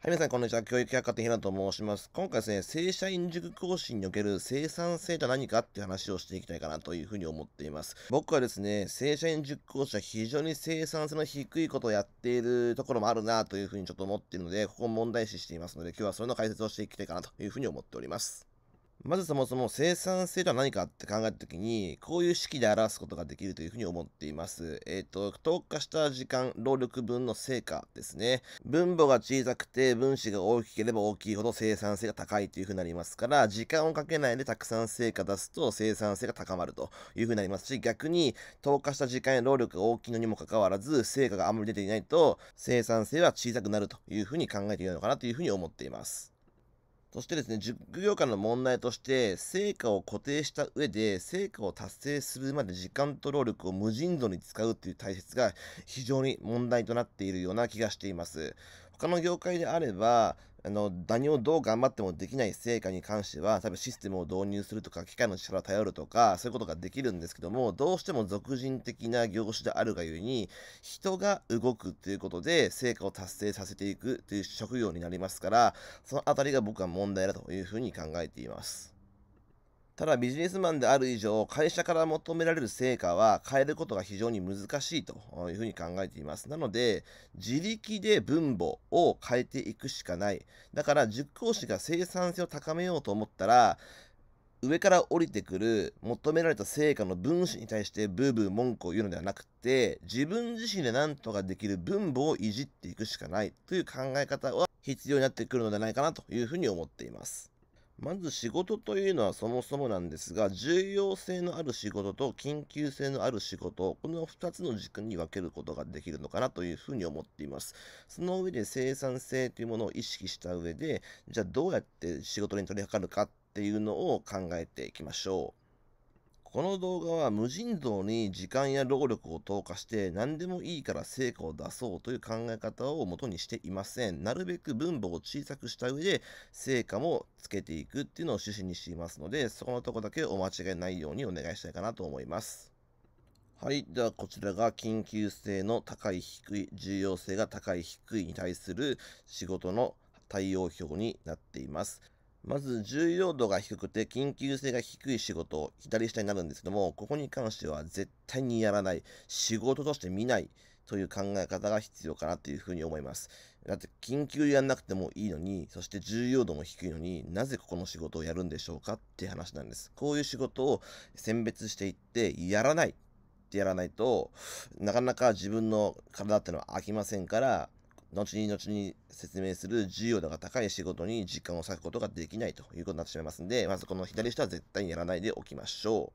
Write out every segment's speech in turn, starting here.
はい、皆さん、こんにちは。教育百科店平野と申します。今回ですね、正社員塾講師における生産性とは何かっていう話をしていきたいかなというふうに思っています。僕はですね、正社員塾講師は非常に生産性の低いことをやっているところもあるなというふうにちょっと思っているので、ここを問題視していますので、今日はそれの解説をしていきたいかなというふうに思っております。まずそもそも生産性とは何かって考えた時に、こういう式で表すことができるというふうに思っています。えっ、ー、と、投下した時間、労力分の成果ですね。分母が小さくて分子が大きければ大きいほど生産性が高いというふうになりますから、時間をかけないでたくさん成果出すと生産性が高まるというふうになりますし、逆に投下した時間や労力が大きいのにもかかわらず、成果があまり出ていないと、生産性は小さくなるというふうに考えているのかなというふうに思っています。そしてですね、授業間の問題として、成果を固定した上で、成果を達成するまで時間と労力を無尽蔵に使うという体質が非常に問題となっているような気がしています。他の業界であれば、あの、何をどう頑張ってもできない成果に関しては、多分システムを導入するとか、機械の力を頼るとか、そういうことができるんですけども、どうしても俗人的な業種であるがゆえに、人が動くということで、成果を達成させていくという職業になりますから、そのあたりが僕は問題だというふうに考えています。ただビジネスマンである以上、会社から求められる成果は変えることが非常に難しいというふうに考えています。なので、自力で分母を変えていくしかない。だから、塾講師が生産性を高めようと思ったら、上から降りてくる求められた成果の分子に対してブーブー文句を言うのではなくて自分自身で何とかできる分母をいじっていくしかないという考え方は必要になってくるのではないかなというふうに思っています。まず仕事というのはそもそもなんですが、重要性のある仕事と緊急性のある仕事、この2つの軸に分けることができるのかなというふうに思っています。その上で生産性というものを意識した上で、じゃあどうやって仕事に取り掛かるかっていうのを考えていきましょう。この動画は無尽蔵に時間や労力を投下して何でもいいから成果を出そうという考え方を元にしていません。なるべく分母を小さくした上で成果もつけていくっていうのを趣旨にしていますので、そこのとこだけお間違いないようにお願いしたいかなと思います。はい。では、こちらが緊急性の高い低い、重要性が高い低いに対する仕事の対応表になっています。まず重要度が低くて緊急性が低い仕事、左下になるんですけども、ここに関しては絶対にやらない、仕事として見ないという考え方が必要かなというふうに思います。だって緊急やんなくてもいいのに、そして重要度も低いのになぜここの仕事をやるんでしょうかって話なんです。こういう仕事を選別していって、やらないってやらないとなかなか自分の体ってのは飽きませんから後に後に説明する重要度が高い仕事に時間を割くことができないということになってしまいますので、まずこの左下は絶対にやらないでおきましょ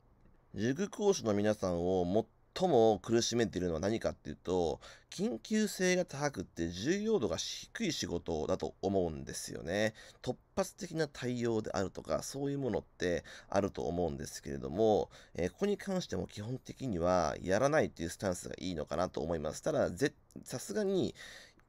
う。塾講師の皆さんを最も苦しめているのは何かっていうと、緊急性が高くて重要度が低い仕事だと思うんですよね。突発的な対応であるとか、そういうものってあると思うんですけれども、えー、ここに関しても基本的にはやらないっていうスタンスがいいのかなと思います。ただ、さすがに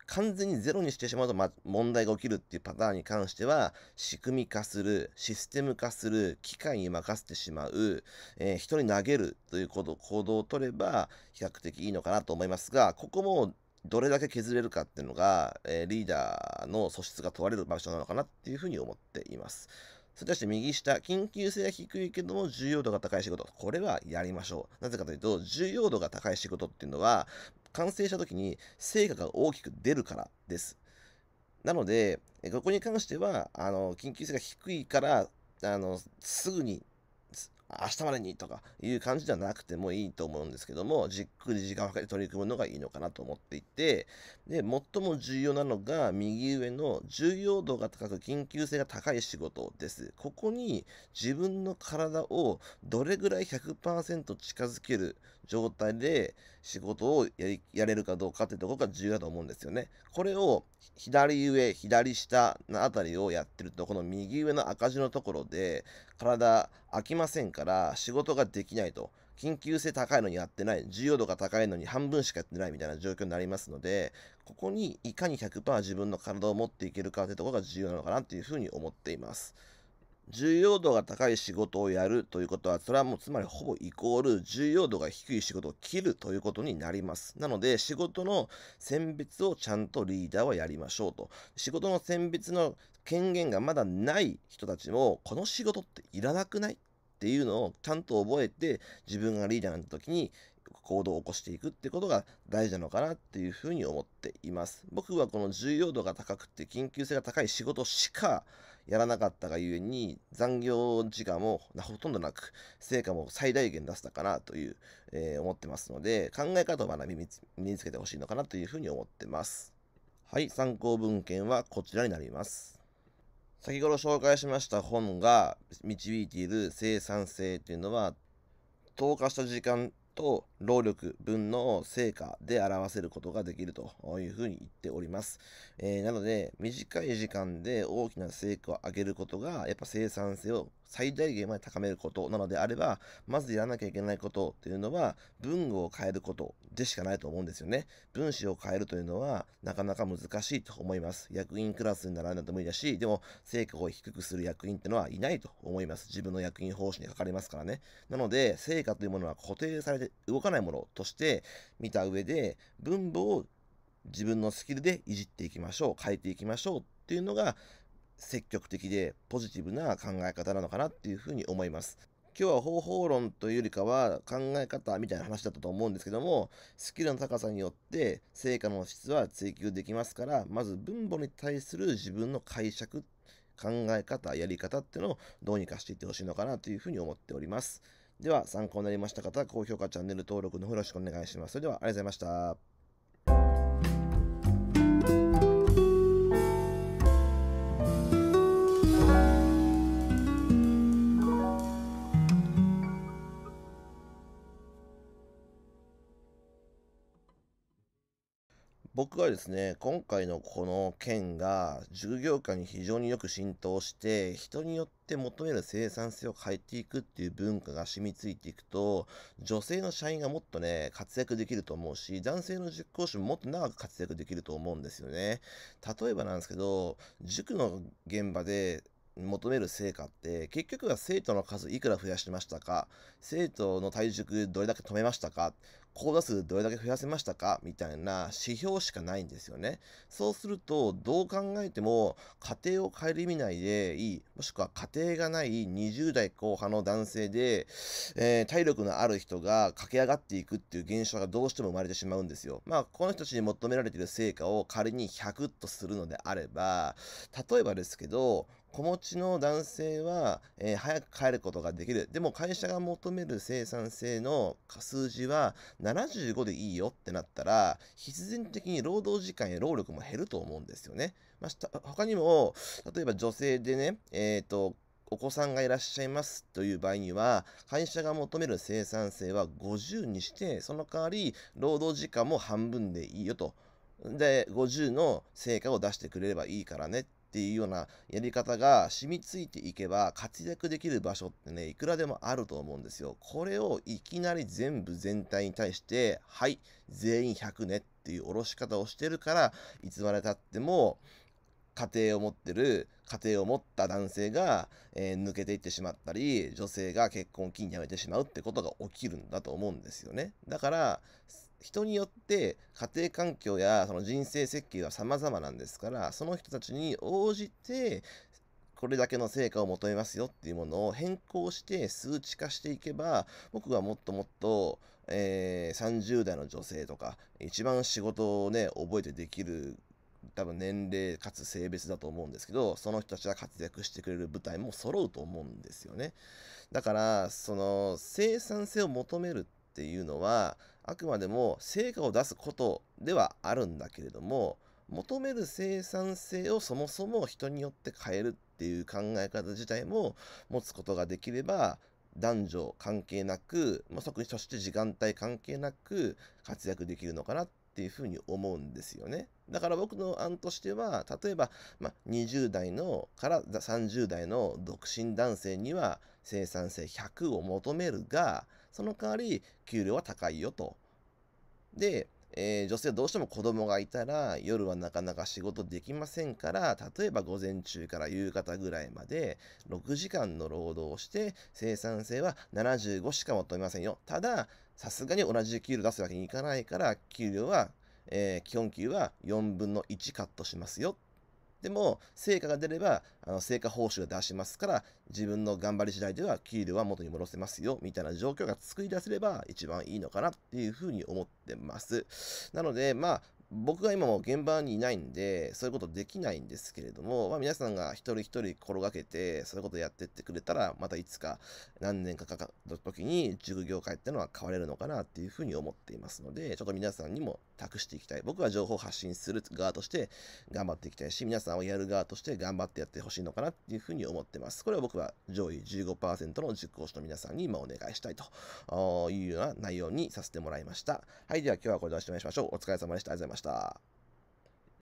完全にゼロにしてしまうと、ま、問題が起きるっていうパターンに関しては、仕組み化する、システム化する、機械に任せてしまう、えー、人に投げるという行動行動を取れば、比較的いいのかなと思いますが、ここもどれだけ削れるかっていうのが、えー、リーダーの素質が問われる場所なのかなっていうふうに思っています。それ対して右下、緊急性は低いけども重要度が高い仕事。これはやりましょう。なぜかというと、重要度が高い仕事っていうのは、完成した時に成果が大きく出るからです。なので、ここに関しては、あの緊急性が低いから、あのすぐに明日までにとかいう感じじゃなくてもいいと思うんですけども、じっくり時間をかけて取り組むのがいいのかなと思っていて、で、最も重要なのが右上の重要度が高く緊急性が高い仕事です。ここに自分の体をどれぐらい100%近づける状態で仕事をやりやれるかどうかってとこが重要だと思うんですよね。これを左上、左下のあたりをやってると、この右上の赤字のところで、体飽きませんから仕事ができないと緊急性高いのにやってない重要度が高いのに半分しかやってないみたいな状況になりますのでここにいかに100%自分の体を持っていけるかってところが重要なのかなっていうふうに思っています重要度が高い仕事をやるということは、それはもうつまりほぼイコール重要度が低い仕事を切るということになります。なので、仕事の選別をちゃんとリーダーはやりましょうと。仕事の選別の権限がまだない人たちも、この仕事っていらなくないっていうのをちゃんと覚えて自分がリーダーになった時に行動を起こしていくってことが大事なのかなっていうふうに思っています。僕はこの重要度が高くて緊急性が高い仕事しかやらなかったがゆえに残業時間もほとんどなく成果も最大限出せたかなという、えー、思ってますので考え方を学び身につけてほしいのかなというふうに思ってます。はい、参考文献はこちらになります。先ほど紹介しました本が導いている生産性というのは投下した時間と労力分の成果で表せることができるというふうに言っております。えー、なので短い時間で大きな成果を上げることがやっぱ生産性を最大限まで高めることなのであれば、まずやらなきゃいけないことっていうのは、文具を変えることでしかないと思うんですよね。分子を変えるというのは、なかなか難しいと思います。役員クラスにななんだと無理だし、でも、成果を低くする役員ってのはいないと思います。自分の役員方針にかかりますからね。なので、成果というものは固定されて動かないものとして見た上で、分母を自分のスキルでいじっていきましょう、変えていきましょうっていうのが積極的でポジティブな考え方なのかなっていうふうに思います。今日は方法論というよりかは考え方みたいな話だったと思うんですけども、スキルの高さによって成果の質は追求できますから、まず分母に対する自分の解釈、考え方、やり方っていうのをどうにかしていってほしいのかなというふうに思っております。では、参考になりました方、高評価、チャンネル登録のよろしくお願いします。それでは、ありがとうございました。僕はですね、今回のこの件が、従業界に非常によく浸透して、人によって求める生産性を変えていくっていう文化が染みついていくと、女性の社員がもっとね、活躍できると思うし、男性の塾講師ももっと長く活躍できると思うんですよね。例えばなんですけど、塾の現場で、求める成果って、結局は生徒の数いくら増やしましたか、生徒の体重どれだけ止めましたか、講座数どれだけ増やせましたか、みたいな指標しかないんですよね。そうすると、どう考えても、家庭を顧みないでいい、もしくは家庭がない20代後半の男性で、えー、体力のある人が駆け上がっていくっていう現象がどうしても生まれてしまうんですよ。まあ、この人たちに求められている成果を仮に100とするのであれば、例えばですけど、子持ちの男性は、えー、早く帰ることができる。でも会社が求める生産性の数字は75でいいよってなったら、必然的に労働時間や労力も減ると思うんですよね。まあ、他にも、例えば女性でね、えっ、ー、と、お子さんがいらっしゃいますという場合には、会社が求める生産性は50にして、その代わり労働時間も半分でいいよと。で、50の成果を出してくれればいいからねっっていうようなやり方が染みついていけば活躍できる場所ってね、いくらでもあると思うんですよ。これをいきなり全部全体に対して、はい、全員100ねっていう下ろし方をしてるから、いつまでたっても、家庭を持ってる、家庭を持った男性が、えー、抜けていってしまったり、女性が結婚を機辞めてしまうってことが起きるんだと思うんですよね。だから、人によって家庭環境やその人生設計は様々なんですから、その人たちに応じて、これだけの成果を求めますよっていうものを変更して数値化していけば、僕はもっともっと、えー、30代の女性とか、一番仕事をね、覚えてできる多分年齢かつ性別だと思うんですけど、その人たちが活躍してくれる舞台も揃うと思うんですよね。だから、その生産性を求めるっていうのは、あくまでも成果を出すことではあるんだけれども求める生産性をそもそも人によって変えるっていう考え方自体も持つことができれば男女関係なく、まあ、特にそして時間帯関係なく活躍できるのかなっていうふうに思うんですよね。だから僕の案としては例えば、まあ、20代のから30代の独身男性には生産性100を求めるがその代わり、給料は高いよと。で、えー、女性はどうしても子供がいたら夜はなかなか仕事できませんから例えば午前中から夕方ぐらいまで6時間の労働をして生産性は75しか求めませんよたださすがに同じ給料出すわけにいかないから給料は、えー、基本給は4分の1カットしますよでも、成果が出れば、あの成果報酬が出しますから、自分の頑張り次第では給料は元に戻せますよ、みたいな状況が作り出せれば一番いいのかなっていうふうに思ってます。なので、まあ、僕が今も現場にいないんで、そういうことできないんですけれども、まあ、皆さんが一人一人転がけて、そういうことやってってくれたら、またいつか何年かかかった時に、塾業界ってのは変われるのかなっていうふうに思っていますので、ちょっと皆さんにも託していきたい。僕は情報発信する側として頑張っていきたいし、皆さんはやる側として頑張ってやってほしいのかなっていうふうに思ってます。これは僕は上位15%の塾講師の皆さんに今お願いしたいというような内容にさせてもらいました。はい、では今日はこれでおしまいしましょう。お疲れ様でした。ありがとうございました。ました。